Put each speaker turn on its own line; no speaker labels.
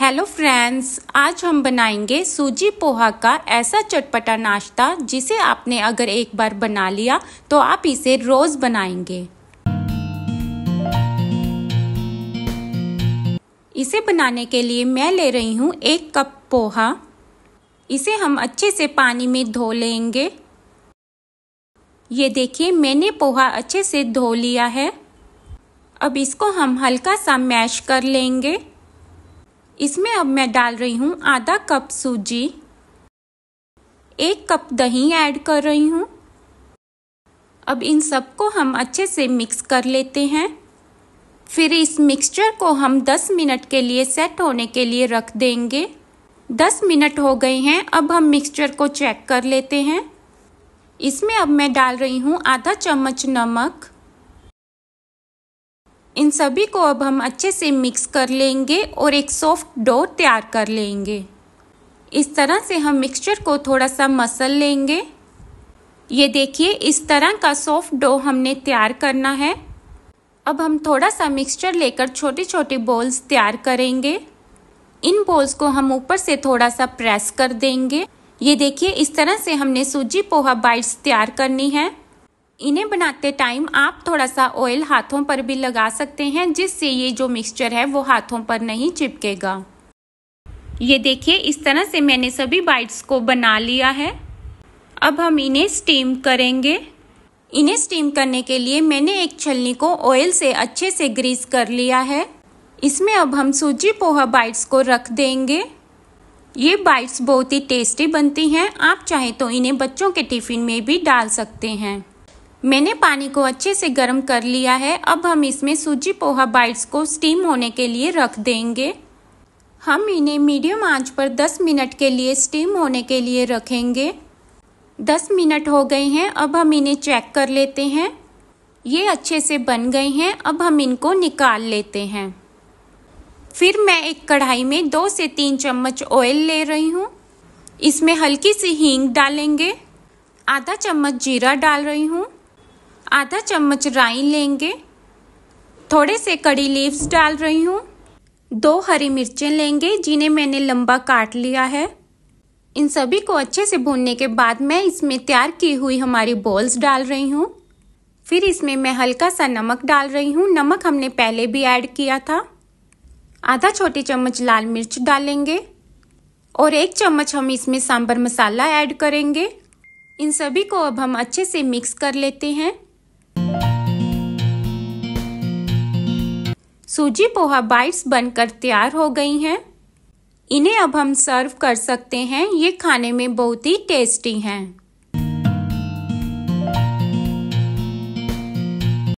hello friends आज हम बनाएंगे सूजी पोहा का ऐसा चटपटा नाश्ता जिसे आपने अगर एक बार बना लिया तो आप इसे रोज़ बनाएंगे इसे बनाने के लिए मैं ले रही हूँ एक कप पोहा इसे हम अच्छे से पानी में धो लेंगे ये देखिए मैंने पोहा अच्छे से धो लिया है अब इसको हम हल्का सा मैश कर लेंगे इसमें अब मैं डाल रही हूँ आधा कप सूजी एक कप दही ऐड कर रही हूँ अब इन सबको हम अच्छे से मिक्स कर लेते हैं फिर इस मिक्सचर को हम 10 मिनट के लिए सेट होने के लिए रख देंगे 10 मिनट हो गए हैं अब हम मिक्सचर को चेक कर लेते हैं इसमें अब मैं डाल रही हूँ आधा चम्मच नमक इन सभी को अब हम अच्छे से मिक्स कर लेंगे और एक सॉफ्ट डो तैयार कर लेंगे इस तरह से हम मिक्सचर को थोड़ा सा मसल लेंगे ये देखिए इस तरह का सॉफ्ट डो हमने तैयार करना है अब हम थोड़ा सा मिक्सचर लेकर छोटे छोटे बॉल्स तैयार करेंगे इन बॉल्स को हम ऊपर से थोड़ा सा प्रेस कर देंगे ये देखिए इस तरह से हमने सूजी पोहा बाइट्स तैयार करनी है इन्हें बनाते टाइम आप थोड़ा सा ऑयल हाथों पर भी लगा सकते हैं जिससे ये जो मिक्सचर है वो हाथों पर नहीं चिपकेगा ये देखिए इस तरह से मैंने सभी बाइट्स को बना लिया है अब हम इन्हें स्टीम करेंगे इन्हें स्टीम करने के लिए मैंने एक छलनी को ऑयल से अच्छे से ग्रीस कर लिया है इसमें अब हम सूजी पोहा बाइट्स को रख देंगे ये बाइट्स बहुत ही टेस्टी बनती हैं आप चाहें तो इन्हें बच्चों के टिफ़िन में भी डाल सकते हैं मैंने पानी को अच्छे से गर्म कर लिया है अब हम इसमें सूजी पोहा बाइट्स को स्टीम होने के लिए रख देंगे हम इन्हें मीडियम आंच पर 10 मिनट के लिए स्टीम होने के लिए रखेंगे 10 मिनट हो गए हैं अब हम इन्हें चेक कर लेते हैं ये अच्छे से बन गए हैं अब हम इनको निकाल लेते हैं फिर मैं एक कढ़ाई में दो से तीन चम्मच ऑयल ले रही हूँ इसमें हल्की सी हींग डालेंगे आधा चम्मच जीरा डाल रही हूँ आधा चम्मच राई लेंगे थोड़े से कड़ी लीव्स डाल रही हूँ दो हरी मिर्चें लेंगे जिन्हें मैंने लंबा काट लिया है इन सभी को अच्छे से भूनने के बाद मैं इसमें तैयार की हुई हमारी बॉल्स डाल रही हूँ फिर इसमें मैं हल्का सा नमक डाल रही हूँ नमक हमने पहले भी ऐड किया था आधा छोटी चम्मच लाल मिर्च डालेंगे और एक चम्मच हम इसमें सांभर मसाला ऐड करेंगे इन सभी को अब हम अच्छे से मिक्स कर लेते हैं सूजी पोहा बाइट्स बनकर तैयार हो गई हैं इन्हें अब हम सर्व कर सकते हैं ये खाने में बहुत ही टेस्टी हैं